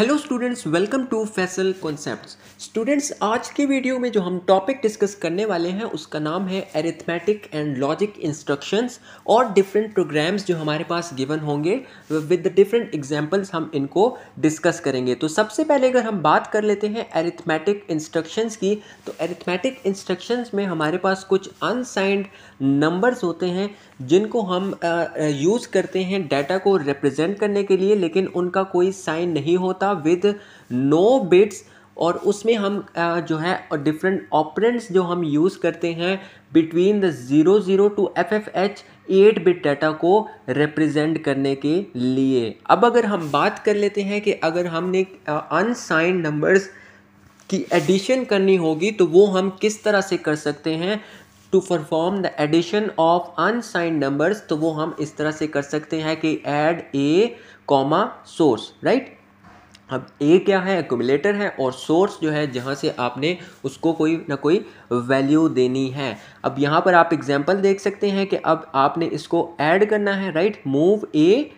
Hello students welcome to Faisal concepts students आज के video में जो हम टॉपिक डिस्कस करने वाले हैं उसका नाम है एरिथमेटिक एंड लॉजिक इंस्ट्रक्शंस और डिफरेंट प्रोग्राम्स जो हमारे पास गिवन होंगे विद डिफरेंट एग्जांपल्स हम इनको डिस्कस करेंगे तो सबसे पहले अगर हम बात कर लेते हैं एरिथमेटिक इंस्ट्रक्शंस की तो एरिथमेटिक इंस्ट्रक्शंस में हमारे पास कुछ अनसाइंड नंबर्स होते हैं जिनको हम यूज़ करते हैं डाटा को रिप्रेजेंट करने के लिए लेकिन उनका कोई साइन नहीं होता था विद नो बिट्स और उसमें हम जो है डिफरेंट ऑपरेंट्स जो हम यूज़ करते हैं between the zero zero to F F H eight bit data को रिप्रेजेंट करने के लिए अब अगर हम बात कर लेते हैं कि अगर हमने अनसाइन नंबर्स की एडिशन करनी होगी तो वो हम किस तरह से कर सकते हैं to perform the addition of unsigned numbers तो वो हम इस तरह से कर सकते हैं कि add A comma source right अब ए क्या है एकोमिलेटर है और सोर्स जो है जहाँ से आपने उसको कोई ना कोई वैल्यू देनी है अब यहाँ पर आप एग्जाम्पल देख सकते हैं कि अब आपने इसको ऐड करना है राइट मूव ए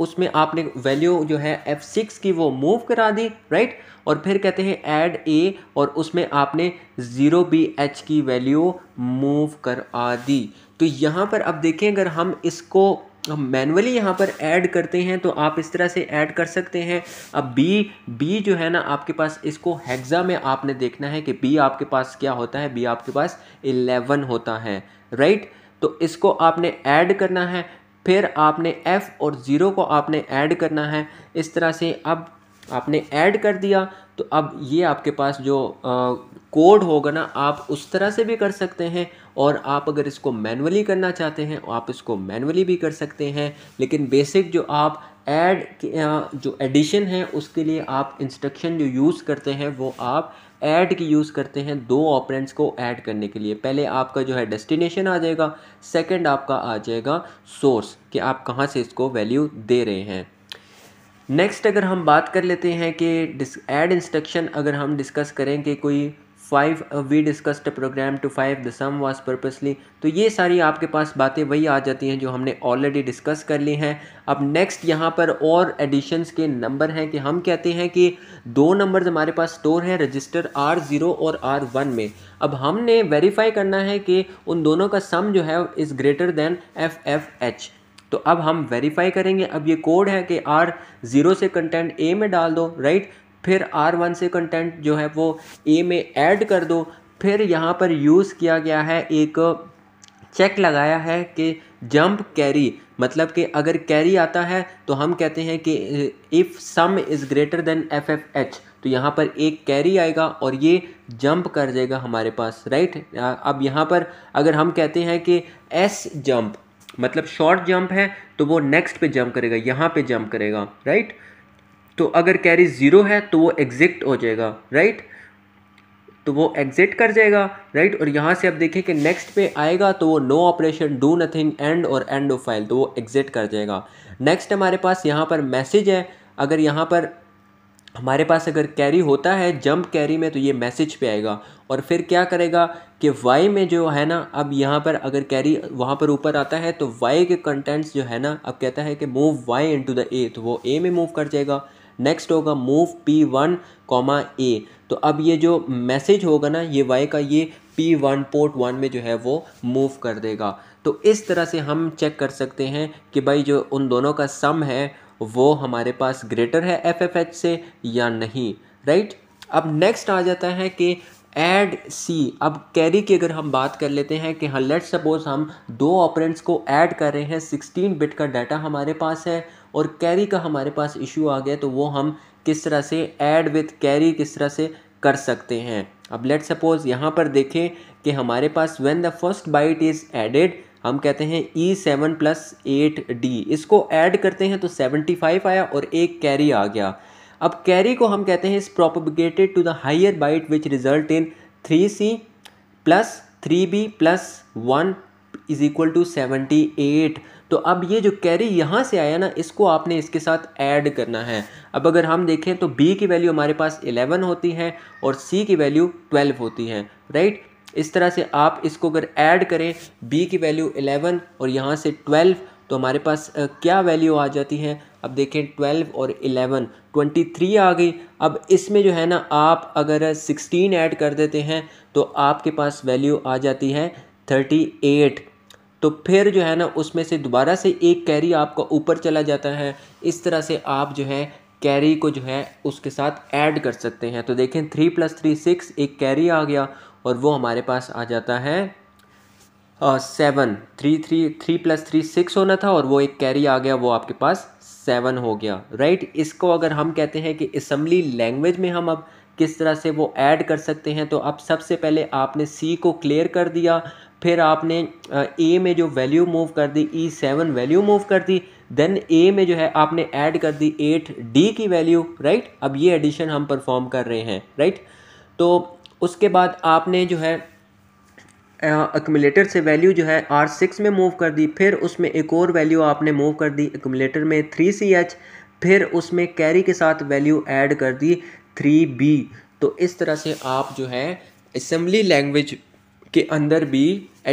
उसमें आपने वैल्यू जो है एफ़ सिक्स की वो मूव करा दी राइट और फिर कहते हैं ऐड ए और उसमें आपने ज़ीरो बी एच की वैल्यू मूव करा दी तो यहाँ पर अब देखें अगर हम इसको हम मैनुअली यहाँ पर ऐड करते हैं तो आप इस तरह से ऐड कर सकते हैं अब बी बी जो है ना आपके पास इसको हेक्सा में आपने देखना है कि बी आपके पास क्या होता है बी आपके पास इलेवन होता है राइट तो इसको आपने ऐड करना है फिर आपने एफ़ और ज़ीरो को आपने ऐड करना है इस तरह से अब आपने ऐड कर दिया तो अब ये आपके पास जो कोड होगा ना आप उस तरह से भी कर सकते हैं और आप अगर इसको मैनुअली करना चाहते हैं आप इसको मैनुअली भी कर सकते हैं लेकिन बेसिक जो आप ऐड जो एडिशन है उसके लिए आप इंस्ट्रक्शन जो यूज़ करते हैं वो आप ऐड की यूज़ करते हैं दो ऑपरेंट्स को ऐड करने के लिए पहले आपका जो है डेस्टिनेशन आ जाएगा सेकंड आपका आ जाएगा सोर्स कि आप कहाँ से इसको वैल्यू दे रहे हैं नेक्स्ट अगर हम बात कर लेते हैं कि ऐड इंस्ट्रक्शन अगर हम डिस्कस करें कि कोई five we discussed program to five the sum was purposely तो ये सारी आपके पास बातें वही आ जाती हैं जो हमने ऑलरेडी डिस्कस कर ली हैं अब नेक्स्ट यहाँ पर और एडिशंस के नंबर हैं कि हम कहते हैं कि दो नंबर्स हमारे पास स्टोर हैं रजिस्टर आर ज़ीरो और आर वन में अब हमने वेरीफाई करना है कि उन दोनों का सम जो है is greater than F F H तो अब हम वेरीफाई करेंगे अब ये कोड है कि आर ज़ीरो से कंटेंट ए में डाल दो राइट फिर आर वन से कंटेंट जो है वो ए में ऐड कर दो फिर यहाँ पर यूज़ किया गया है एक चेक लगाया है कि जंप कैरी मतलब कि अगर कैरी आता है तो हम कहते हैं कि if sum is greater than F F H तो यहाँ पर एक कैरी आएगा और ये जंप कर जाएगा हमारे पास राइट अब यहाँ पर अगर हम कहते हैं कि एस जंप मतलब शॉर्ट जंप है तो वो नेक्स्ट पे जंप करेगा यहाँ पे जंप करेगा राइट तो अगर कैरी ज़ीरो है तो वो एग्जिट हो जाएगा राइट तो वो एग्जिट कर जाएगा राइट और यहाँ से आप देखें कि नेक्स्ट पे आएगा तो वो no operation do nothing end और एंड ऑफ फाइल तो वो एग्जिट कर जाएगा नेक्स्ट हमारे पास यहाँ पर मैसेज है अगर यहाँ पर हमारे पास अगर कैरी होता है जंप कैरी में तो ये मैसेज पे आएगा और फिर क्या करेगा कि वाई में जो है ना अब यहाँ पर अगर कैरी वहाँ पर ऊपर आता है तो वाई के कंटेंट्स जो है ना अब कहता है कि move Y into the A तो वो ए में मूव कर जाएगा नेक्स्ट होगा move P one comma A तो अब ये जो मैसेज होगा ना ये वाई का ये पी वन पोर्ट वन में जो है वो मूव कर देगा तो इस तरह से हम चेक कर सकते हैं कि भाई जो उन दोनों का सम है वो हमारे पास ग्रेटर है एफ से या नहीं राइट अब नेक्स्ट आ जाता है कि एड सी अब कैरी की अगर हम बात कर लेते हैं कि हाँ लेट सपोज हम दो ऑपरेंट्स को ऐड कर रहे हैं सिक्सटीन बिट का डाटा हमारे पास है और कैरी का हमारे पास इशू आ गया तो वो हम किस तरह से ऐड विथ कैरी किस तरह से कर सकते हैं अब लेट सपोज यहाँ पर देखें कि हमारे पास when the first byte is added हम कहते हैं E seven plus eight D इसको ऐड करते हैं तो सेवेंटी फाइव आया और एक कैरी आ गया अब कैरी को हम कहते हैं is propagated to the higher byte which result in three C plus three B plus one is equal to seventy eight तो अब ये जो कैरी यहाँ से आया ना इसको आपने इसके साथ ऐड करना है अब अगर हम देखें तो बी की वैल्यू हमारे पास इलेवन होती है और सी की वैल्यू ट्वेल्व होती है राइट इस तरह से आप इसको अगर ऐड करें बी की वैल्यू 11 और यहाँ से 12 तो हमारे पास क्या वैल्यू आ जाती है अब देखें 12 और 11 23 आ गई अब इसमें जो है ना आप अगर 16 ऐड कर देते हैं तो आपके पास वैल्यू आ जाती है 38 तो फिर जो है ना उसमें से दोबारा से एक कैरी आपका ऊपर चला जाता है इस तरह से आप जो है कैरी को जो है उसके साथ ऐड कर सकते हैं तो देखें थ्री प्लस थ्री सिक्स एक कैरी आ गया और वो हमारे पास आ जाता है seven three three three plus three six होना था और वो एक कैरी आ गया वो आपके पास सेवन हो गया राइट right? इसको अगर हम कहते हैं कि असम्बली लैंग्वेज में हम अब किस तरह से वो ऐड कर सकते हैं तो अब सबसे पहले आपने सी को क्लियर कर दिया फिर आपने ए में जो वैल्यू मूव कर दी ई सेवन वैल्यू मूव कर दी देन ए में जो है आपने ऐड कर दी एट डी की वैल्यू राइट right? अब ये एडिशन हम परफॉर्म कर रहे हैं राइट right? तो उसके बाद आपने जो है एकमलेटर से वैल्यू जो है आर सिक्स में मूव कर दी फिर उसमें एक और वैल्यू आपने मूव कर दी एकमलेटर में थ्री सी एच फिर उसमें कैरी के साथ वैल्यू ऐड कर दी थ्री बी तो इस तरह से आप जो है असम्बली लैंग्वेज के अंदर भी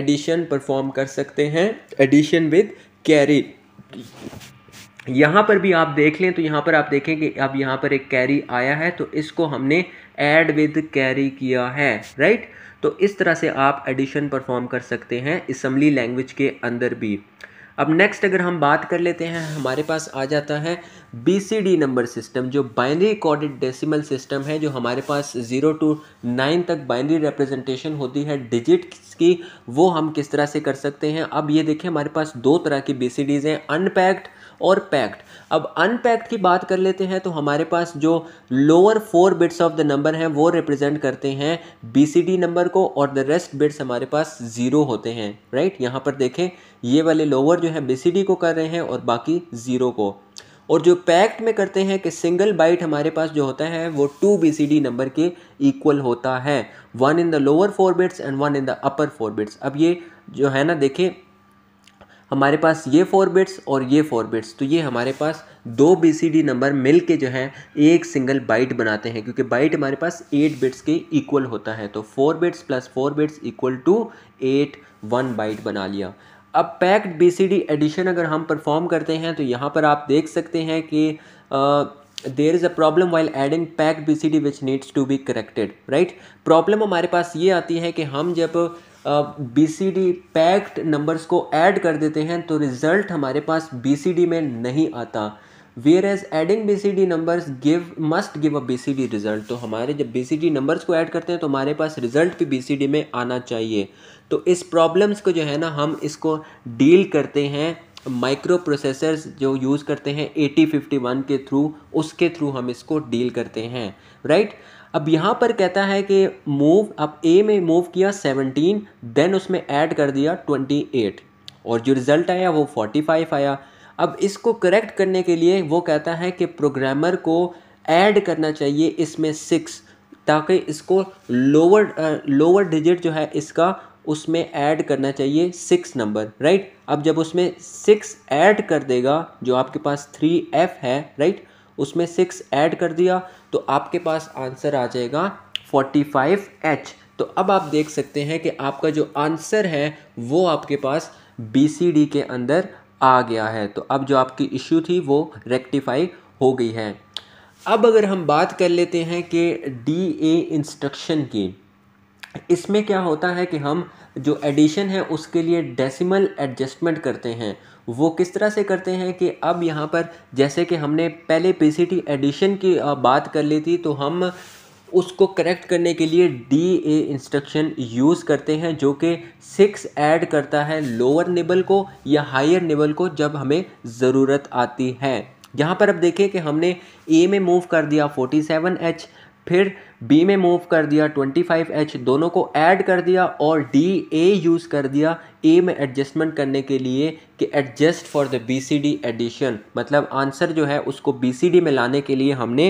एडिशन परफॉर्म कर सकते हैं एडिशन विद कैरी यहाँ पर भी आप देख लें तो यहाँ पर आप देखें कि अब यहाँ पर एक कैरी आया है तो इसको हमने एड विद कैरी किया है राइट right? तो इस तरह से आप एडिशन परफॉर्म कर सकते हैं इसम्बली लैंग्वेज के अंदर भी अब नेक्स्ट अगर हम बात कर लेते हैं हमारे पास आ जाता है बी नंबर सिस्टम जो बाइनरी कोडेड डेसिमल सिस्टम है जो हमारे पास ज़ीरो टू नाइन तक बाइनरी रिप्रेजेंटेशन होती है डिजिट्स की वो हम किस तरह से कर सकते हैं अब ये देखिए हमारे पास दो तरह की बी हैं अनपैक्ड और पैक्ड अब अनपैक्ड की बात कर लेते हैं तो हमारे पास जो lower four bits of the number हैं वो रिप्रेजेंट करते हैं डी नंबर को और द रेस्ट बिट्स हमारे पास ज़ीरो होते हैं राइट यहाँ पर देखें ये वाले लोअर जो है डी को कर रहे हैं और बाकी ज़ीरो को और जो पैक्ट में करते हैं कि सिंगल बाइट हमारे पास जो होता है वो टू बी नंबर के इक्वल होता है one in the lower four bits and one in the upper four bits अब ये जो है ना देखें हमारे पास ये फोर बिट्स और ये फोर बिट्स तो ये हमारे पास दो बी नंबर मिल के जो है एक सिंगल बाइट बनाते हैं क्योंकि बाइट हमारे पास एट बिट्स के इक्वल होता है तो four bits plus four bits equal to eight one byte बना लिया अब पैक्ड बीसीडी एडिशन अगर हम परफॉर्म करते हैं तो यहाँ पर आप देख सकते हैं कि there is a problem while adding packed D which needs to be corrected right problem हमारे पास ये आती है कि हम जब B C D packed numbers को ऐड कर देते हैं तो रिज़ल्ट हमारे पास बी सी डी में नहीं आता where as adding B C D numbers give must give a B C D result तो हमारे जब बी सी डी नंबर्स को ऐड करते हैं तो हमारे पास रिज़ल्ट भी बी सी डी में आना चाहिए तो इस प्रॉब्लम्स को जो है ना हम इसको डील करते हैं माइक्रो प्रोसेसर्स जो यूज़ करते हैं एटी फिफ्टी वन के थ्रू उसके थ्रू हम इसको डील करते हैं राइट right? अब यहाँ पर कहता है कि मूव अब ए में मूव किया सेवनटीन देन उसमें ऐड कर दिया ट्वेंटी एट और जो रिज़ल्ट आया वो फोर्टी फाइव आया अब इसको करेक्ट करने के लिए वो कहता है कि प्रोग्रामर को ऐड करना चाहिए इसमें सिक्स ताकि इसको लोअर लोअर डिजिट जो है इसका उसमें ऐड करना चाहिए सिक्स नंबर राइट अब जब उसमें सिक्स ऐड कर देगा जो आपके पास थ्री एफ है राइट उसमें सिक्स ऐड कर दिया तो आपके पास आंसर आ जाएगा फोर्टी फाइव एच तो अब आप देख सकते हैं कि आपका जो आंसर है वो आपके पास बी सी डी के अंदर आ गया है तो अब जो आपकी इश्यू थी वो रेक्टिफाई हो गई है अब अगर हम बात कर लेते हैं कि डी ए इंस्ट्रक्शन की इसमें क्या होता है कि हम जो एडिशन है उसके लिए डेसिमल एडजस्टमेंट करते हैं वो किस तरह से करते हैं कि अब यहाँ पर जैसे कि हमने पहले पी एडिशन की बात कर ली थी तो हम उसको करेक्ट करने के लिए डी ए इंस्ट्रक्शन यूज़ करते हैं जो कि सिक्स ऐड करता है लोअर निबल को या हायर निबल को जब हमें ज़रूरत आती है यहाँ पर अब देखिए कि हमने ए में मूव कर दिया 47H फिर बी में मूव कर दिया 25H दोनों को ऐड कर दिया और डी ए यूज़ कर दिया ए में एडजस्टमेंट करने के लिए कि adjust for the B C D addition मतलब आंसर जो है उसको बी सी डी में लाने के लिए हमने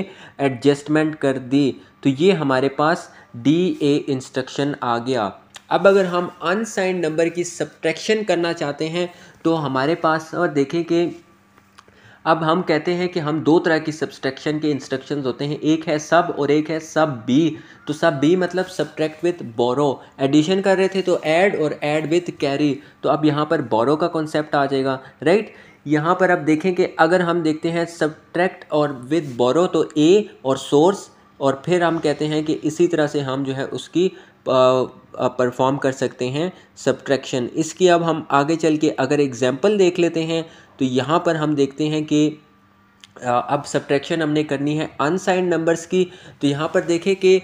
एडजस्टमेंट कर दी तो ये हमारे पास डी ए इंस्ट्रक्शन आ गया अब अगर हम अनसाइंड नंबर की सब्ट्रैक्शन करना चाहते हैं तो हमारे पास और देखें कि अब हम कहते हैं कि हम दो तरह की सब्सट्रैक्शन के इंस्ट्रक्शंस होते हैं एक है सब और एक है सब बी तो सब बी मतलब सब्ट्रैक्ट विथ बोरो एडिशन कर रहे थे तो ऐड और ऐड विथ कैरी तो अब यहाँ पर बोरो का कॉन्सेप्ट आ जाएगा राइट यहाँ पर अब देखें कि अगर हम देखते हैं सब्ट्रैक्ट और विथ बोरो तो ए और सोर्स और फिर हम कहते हैं कि इसी तरह से हम जो है उसकी परफॉर्म कर सकते हैं सब्ट्रैक्शन इसकी अब हम आगे चल के अगर एग्जाम्पल देख लेते हैं तो यहाँ पर हम देखते हैं कि अब सब्ट्रैक्शन हमने करनी है अनसाइंड नंबर्स की तो यहाँ पर देखें कि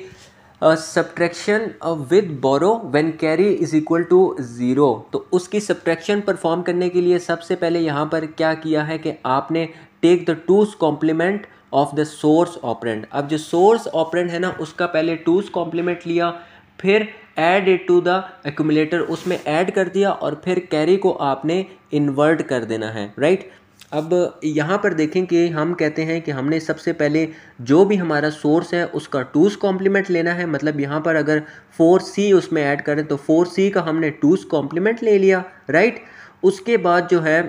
subtraction with borrow when carry is equal to zero तो उसकी सब्ट्रैक्शन परफॉर्म करने के लिए सबसे पहले यहाँ पर क्या किया है कि आपने take the two's complement of the source operand अब जो सोर्स ऑपरेंट है ना उसका पहले टूज कॉम्प्लीमेंट लिया फिर add it to the accumulator उसमें ऐड कर दिया और फिर कैरी को आपने इन्वर्ट कर देना है राइट अब यहाँ पर देखें कि हम कहते हैं कि हमने सबसे पहले जो भी हमारा सोर्स है उसका टूस कॉम्प्लीमेंट लेना है मतलब यहाँ पर अगर फोर सी उसमें ऐड करें तो फोर सी का हमने टूस कॉम्प्लीमेंट ले लिया राइट उसके बाद जो है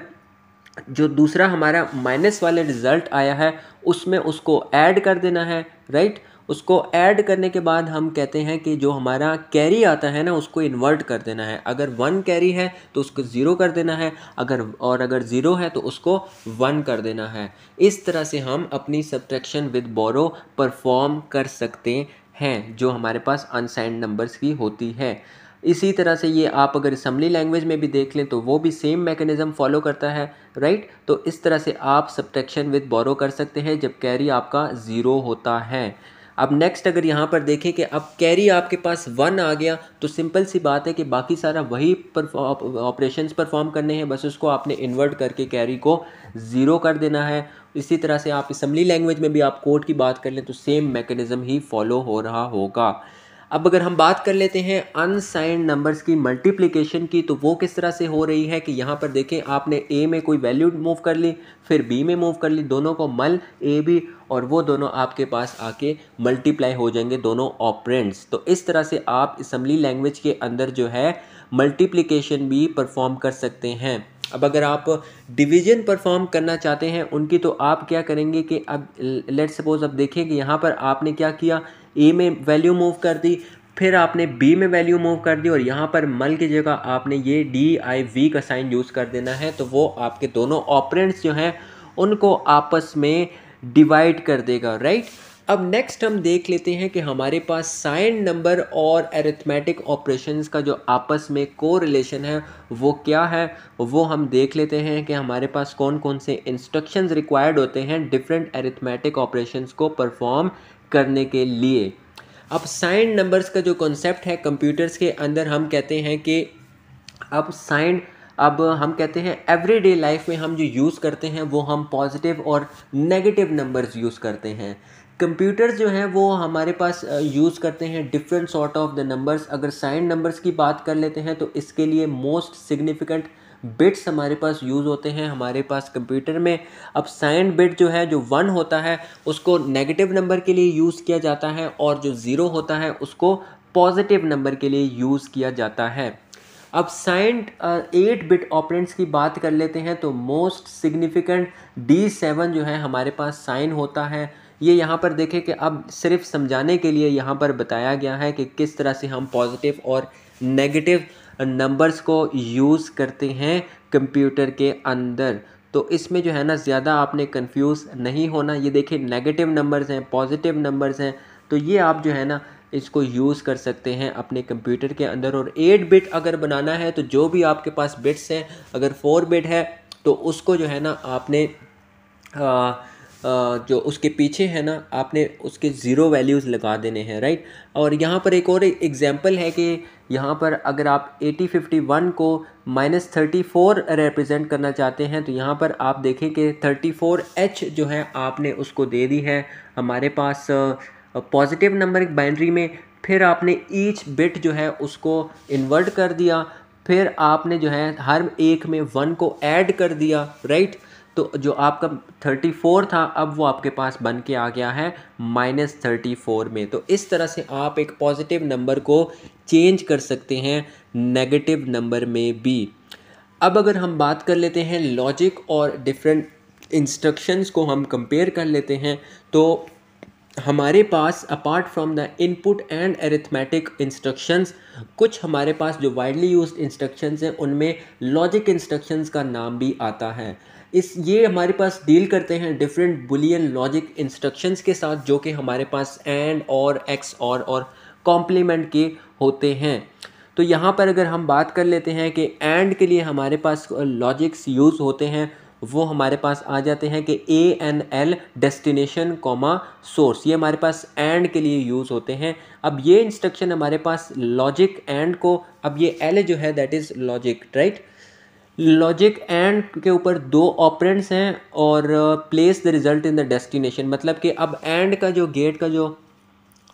जो दूसरा हमारा माइनस वाले रिज़ल्ट आया है उसमें उसको ऐड कर देना है राइट उसको ऐड करने के बाद हम कहते हैं कि जो हमारा कैरी आता है ना उसको इन्वर्ट कर देना है अगर वन कैरी है तो उसको ज़ीरो कर देना है अगर और अगर ज़ीरो है तो उसको वन कर देना है इस तरह से हम अपनी सब्ट्रैक्शन विद बोरो परफॉर्म कर सकते हैं जो हमारे पास अनसाइंड नंबर्स की होती है इसी तरह से ये आप अगर असम्बली लैंग्वेज में भी देख लें तो वो भी सेम मैकेनिज़म फॉलो करता है राइट तो इस तरह से आप सब्ट्रैक्शन विद बोरो कर सकते हैं जब कैरी आपका ज़ीरो होता है अब नेक्स्ट अगर यहाँ पर देखें कि अब कैरी आपके पास वन आ गया तो सिंपल सी बात है कि बाकी सारा वही ऑपरेशंस परफॉर्म करने हैं बस उसको आपने इन्वर्ट करके कैरी को ज़ीरो कर देना है इसी तरह से आप असम्बली लैंग्वेज में भी आप कोड की बात कर लें तो सेम मैकेनिज़्म ही फॉलो हो रहा होगा अब अगर हम बात कर लेते हैं अनसाइंड नंबर्स की मल्टीप्लिकेशन की तो वो किस तरह से हो रही है कि यहाँ पर देखें आपने ए में कोई वैल्यू मूव कर ली फिर बी में मूव कर ली दोनों को मल ए बी और वो दोनों आपके पास आके मल्टीप्लाई हो जाएंगे दोनों ऑपरेंट्स तो इस तरह से आप इसम्बली लैंग्वेज के अंदर जो है मल्टीप्लिकेशन भी परफॉर्म कर सकते हैं अब अगर आप डिवीजन परफॉर्म करना चाहते हैं उनकी तो आप क्या करेंगे कि अब लेट सपोज अब देखें कि यहाँ पर आपने क्या किया ए में वैल्यू मूव कर दी फिर आपने बी में वैल्यू मूव कर दी और यहाँ पर मल की जगह आपने ये डी आई वी का साइन यूज़ कर देना है तो वो आपके दोनों ऑपरेंट्स जो हैं उनको आपस में डिवाइड कर देगा राइट अब नेक्स्ट हम देख लेते हैं कि हमारे पास साइन नंबर और एरिथमेटिक ऑपरेशंस का जो आपस में को रिलेशन है वो क्या है वो हम देख लेते हैं कि हमारे पास कौन कौन से इंस्ट्रक्शंस रिक्वायर्ड होते हैं डिफरेंट एरिथमेटिक ऑपरेशंस को परफॉर्म करने के लिए अब साइंड नंबर्स का जो कॉन्सेप्ट है कंप्यूटर्स के अंदर हम कहते हैं कि अब साइंड अब हम कहते हैं एवरीडे लाइफ में हम जो यूज़ करते हैं वो हम पॉजिटिव और नेगेटिव नंबर्स यूज़ करते हैं कंप्यूटर्स जो हैं वो हमारे पास यूज़ करते हैं different sort of the numbers अगर साइन नंबर्स की बात कर लेते हैं तो इसके लिए मोस्ट सिग्निफिकेंट बिट्स हमारे पास यूज़ होते हैं हमारे पास कंप्यूटर में अब साइन बिट जो है जो वन होता है उसको नेगेटिव नंबर के लिए यूज़ किया जाता है और जो ज़ीरो होता है उसको पॉजिटिव नंबर के लिए यूज़ किया जाता है अब साइंट एट बिट ऑपरेंट्स की बात कर लेते हैं तो मोस्ट सिग्निफिकेंट डी सेवन जो है हमारे पास साइन होता है ये यहाँ पर देखें कि अब सिर्फ समझाने के लिए यहाँ पर बताया गया है कि किस तरह से हम पॉजिटिव और नेगेटिव नंबर्स को यूज़ करते हैं कंप्यूटर के अंदर तो इसमें जो है ना ज़्यादा आपने कंफ्यूज नहीं होना ये देखिए नेगेटिव नंबर्स हैं पॉजिटिव नंबर्स हैं तो ये आप जो है ना इसको यूज़ कर सकते हैं अपने कंप्यूटर के अंदर और एट बिट अगर बनाना है तो जो भी आपके पास बिट्स हैं अगर फोर बिट है तो उसको जो है ना आपने आ, जो उसके पीछे है ना आपने उसके ज़ीरो वैल्यूज़ लगा देने हैं राइट और यहाँ पर एक और एग्ज़ाम्पल है कि यहाँ पर अगर आप एटी फिफ्टी वन को माइनस थर्टी फोर रिप्रेजेंट करना चाहते हैं तो यहाँ पर आप देखें कि थर्टी फोर एच जो है आपने उसको दे दी है हमारे पास पॉजिटिव नंबर बाइंड्री में फिर आपने ईच बिट जो है उसको इन्वर्ट कर दिया फिर आपने जो है हर एक में वन को ऐड कर दिया राइट तो जो आपका थर्टी फोर था अब वो आपके पास बन के आ गया है माइनस थर्टी फोर में तो इस तरह से आप एक पॉजिटिव नंबर को चेंज कर सकते हैं नेगेटिव नंबर में भी अब अगर हम बात कर लेते हैं लॉजिक और डिफरेंट इंस्ट्रक्शंस को हम कंपेयर कर लेते हैं तो हमारे पास apart from the input and arithmetic instructions कुछ हमारे पास जो वाइडली यूज इंस्ट्रक्शंस हैं उनमें लॉजिक इंस्ट्रक्शंस का नाम भी आता है इस ये हमारे पास डील करते हैं डिफरेंट बुलियन लॉजिक इंस्ट्रक्शंस के साथ जो कि हमारे पास एंड और एक्स और और कॉम्प्लीमेंट के होते हैं तो यहाँ पर अगर हम बात कर लेते हैं कि एंड के लिए हमारे पास लॉजिक्स यूज़ होते हैं वो हमारे पास आ जाते हैं कि A N L destination comma source ये हमारे पास एंड के लिए यूज़ होते हैं अब ये इंस्ट्रक्शन हमारे पास लॉजिक एंड को अब ये एल जो है that is logic right logic and के ऊपर दो ऑपरेंट्स हैं और place the result in the destination मतलब कि अब एंड का जो गेट का जो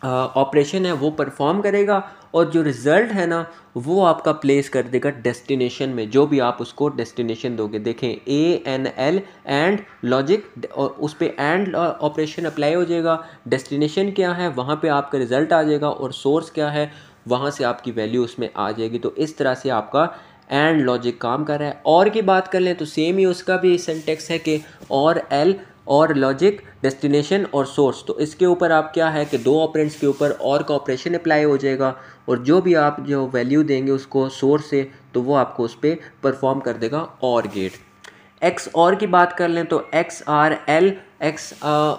ऑपरेशन uh, है वो परफॉर्म करेगा और जो रिज़ल्ट है ना वो आपका प्लेस कर देगा डेस्टिनेशन में जो भी आप उसको डेस्टिनेशन दोगे देखें A N L and logic उस पर एंड ऑपरेशन अप्लाई हो जाएगा डेस्टिनेशन क्या है वहाँ पे आपका रिज़ल्ट आ जाएगा और सोर्स क्या है वहाँ से आपकी वैल्यू उसमें आ जाएगी तो इस तरह से आपका एंड लॉजिक काम कर रहा है और की बात कर लें तो सेम ही उसका भी सेंटेक्स है कि और एल और लॉजिक डेस्टिनेशन और सोर्स तो इसके ऊपर आप क्या है कि दो ऑपरेंट्स के ऊपर और का ऑपरेशन अप्लाई हो जाएगा और जो भी आप जो वैल्यू देंगे उसको सोर्स से तो वो आपको उस पर परफॉर्म कर देगा और गेट एक्स और की बात कर लें तो एक्स आर एल एक्स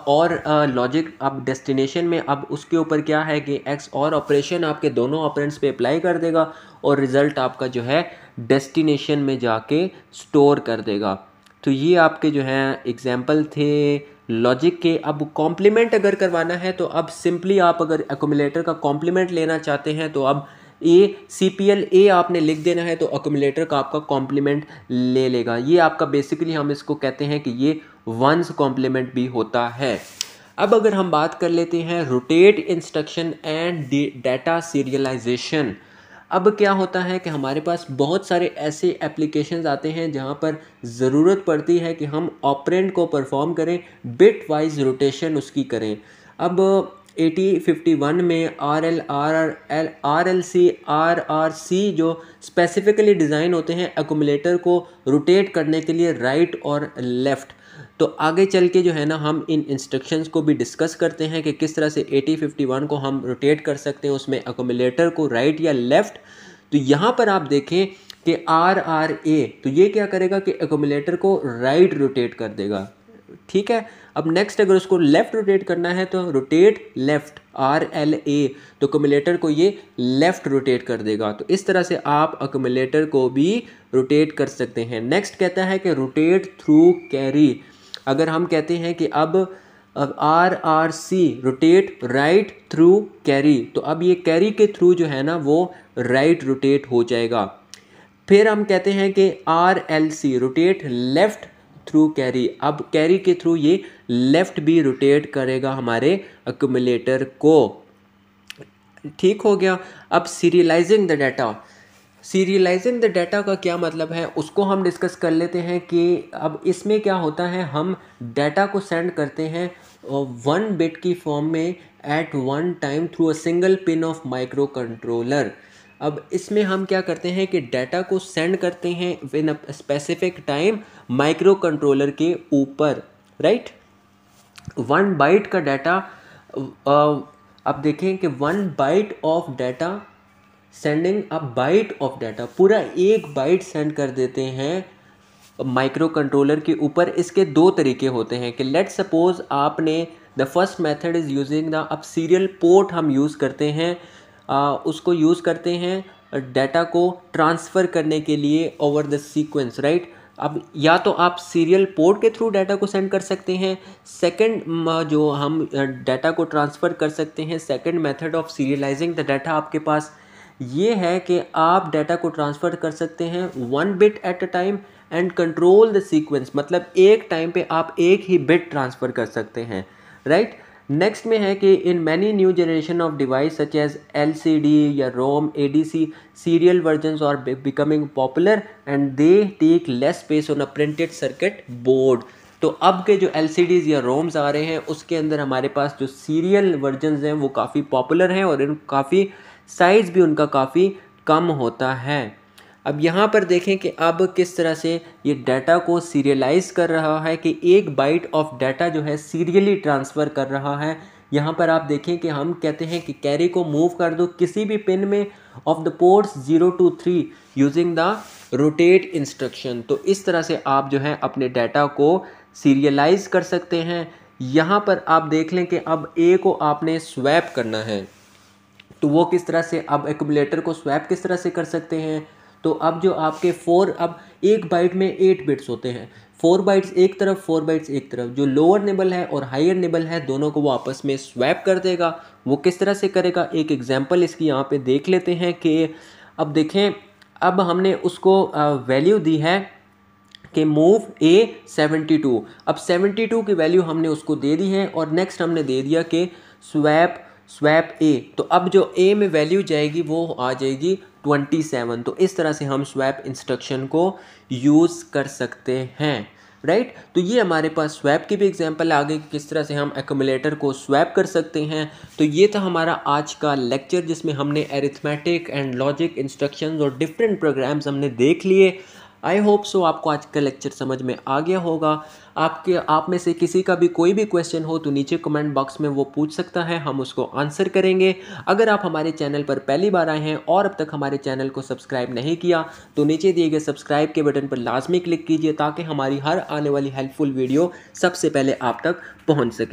और लॉजिक अब डेस्टिनेशन में अब उसके ऊपर क्या है कि एक्स और ऑपरेशन आपके दोनों ऑपरेंट्स पे अप्लाई कर देगा और रिज़ल्ट आपका जो है डेस्टिनेशन में जाके स्टोर कर देगा तो ये आपके जो हैं एग्जाम्पल थे लॉजिक के अब कॉम्प्लीमेंट अगर करवाना है तो अब सिंपली आप अगर एकोमिलेटर का कॉम्प्लीमेंट लेना चाहते हैं तो अब ए सी पी एल ए आपने लिख देना है तो अकोमलेटर का आपका कॉम्प्लीमेंट ले लेगा ये आपका बेसिकली हम इसको कहते हैं कि ये वंस कॉम्प्लीमेंट भी होता है अब अगर हम बात कर लेते हैं rotate instruction and data serialization अब क्या होता है कि हमारे पास बहुत सारे ऐसे एप्लीकेशन आते हैं जहाँ पर ज़रूरत पड़ती है कि हम ऑपरेंट को परफॉर्म करें बिट वाइज रोटेशन उसकी करें अब एटी फिफ्टी वन में R L R R L R L C R R C जो स्पेसिफिकली डिज़ाइन होते हैं एकोमलेटर को रोटेट करने के लिए राइट और लेफ़्ट तो आगे चल के जो है ना हम इन इंस्ट्रक्शंस को भी डिस्कस करते हैं कि किस तरह से एटी फिफ्टी वन को हम रोटेट कर सकते हैं उसमें एकोमलेटर को राइट या लेफ़्ट तो यहाँ पर आप देखें कि आर आर ए तो ये क्या करेगा कि एकोमुलेटर को राइट रोटेट कर देगा ठीक है अब नेक्स्ट अगर उसको लेफ़्ट रोटेट करना है तो rotate left R L A तो अकोमलेटर को ये लेफ़्ट रोटेट कर देगा तो इस तरह से आप अकोमलेटर को भी रोटेट कर सकते हैं नेक्स्ट कहता है कि रोटेट थ्रू कैरी अगर हम कहते हैं कि अब अब R R C rotate right through carry तो अब ये कैरी के थ्रू जो है ना वो राइट right रोटेट हो जाएगा फिर हम कहते हैं कि R L C rotate left through carry अब कैरी के थ्रू ये लेफ़्ट भी रोटेट करेगा हमारे अकोमलेटर को ठीक हो गया अब serializing the data serializing the data का क्या मतलब है उसको हम डिस्कस कर लेते हैं कि अब इसमें क्या होता है हम डाटा को सेंड करते हैं वन बिट की फॉर्म में at one time through a single pin of micro controller अब इसमें हम क्या करते हैं कि डाटा को सेंड करते हैं win a specific time micro controller के ऊपर राइट वन बाइट का डाटा अब देखें कि one byte of data sending a byte of data पूरा एक बाइट सेंड कर देते हैं माइक्रो कंट्रोलर के ऊपर इसके दो तरीके होते हैं कि लेट सपोज आपने the first method is using the अब सीरियल पोर्ट हम यूज़ करते हैं उसको यूज़ करते हैं डाटा को ट्रांसफ़र करने के लिए ओवर द सीक्वेंस राइट अब या तो आप सीरियल पोर्ट के थ्रू डाटा को सेंड कर सकते हैं सेकंड जो हम डाटा को ट्रांसफ़र कर सकते हैं second method of serializing the data आपके पास ये है कि आप डाटा को ट्रांसफ़र कर सकते हैं one bit at a time and control the sequence मतलब एक टाइम पे आप एक ही बिट ट्रांसफ़र कर सकते हैं राइट right? नेक्स्ट में है कि in many new generation of device such as L या ROM A D C serial version are becoming popular and they take less space on a printed circuit board तो अब के जो L या roams आ रहे हैं उसके अंदर हमारे पास जो सीरियल वर्जनस हैं वो काफ़ी पॉपुलर हैं और इन काफ़ी साइज़ भी उनका काफ़ी कम होता है अब यहाँ पर देखें कि अब किस तरह से ये डाटा को सीरियलाइज कर रहा है कि एक बाइट ऑफ डाटा जो है सीरियली ट्रांसफ़र कर रहा है यहाँ पर आप देखें कि हम कहते हैं कि कैरी को मूव कर दो किसी भी पिन में of the ports zero to three using the rotate instruction तो इस तरह से आप जो है अपने डाटा को सीरियलाइज कर सकते हैं यहाँ पर आप देख लें कि अब ए को आपने स्वैप करना है तो वो किस तरह से अब एकुमलेटर को स्वैप किस तरह से कर सकते हैं तो अब जो आपके फोर अब एक बाइट में एट बिट्स होते हैं फोर बाइट्स एक तरफ फोर बाइट्स एक तरफ जो लोअर नेबल है और हायर नेबल है दोनों को वो आपस में स्वैप कर देगा वो किस तरह से करेगा एक एग्जाम्पल इसकी यहाँ पे देख लेते हैं कि अब देखें अब हमने उसको वैल्यू दी है कि मूव ए सेवेंटी टू अब टू की वैल्यू हमने उसको दे दी है और नेक्स्ट हमने दे दिया कि स्वैप स्वैप ए तो अब जो ए में वैल्यू जाएगी वो आ जाएगी ट्वेंटी सेवन तो इस तरह से हम स्वैप इंस्ट्रक्शन को यूज़ कर सकते हैं राइट right? तो ये हमारे पास स्वैप की भी एग्जांपल आ गई कि किस तरह से हम एकोमुलेटर को स्वैप कर सकते हैं तो ये था हमारा आज का लेक्चर जिसमें हमने एरिथमेटिक एंड लॉजिक इंस्ट्रक्शंस और डिफरेंट प्रोग्राम्स हमने देख लिए आई होप सो आपको आज का लेक्चर समझ में आ गया होगा आपके आप में से किसी का भी कोई भी क्वेश्चन हो तो नीचे कमेंट बॉक्स में वो पूछ सकता है हम उसको आंसर करेंगे अगर आप हमारे चैनल पर पहली बार आए हैं और अब तक हमारे चैनल को सब्सक्राइब नहीं किया तो नीचे दिए गए सब्सक्राइब के बटन पर लाजमी क्लिक कीजिए ताकि हमारी हर आने वाली हेल्पफुल वीडियो सबसे पहले आप तक पहुँच सके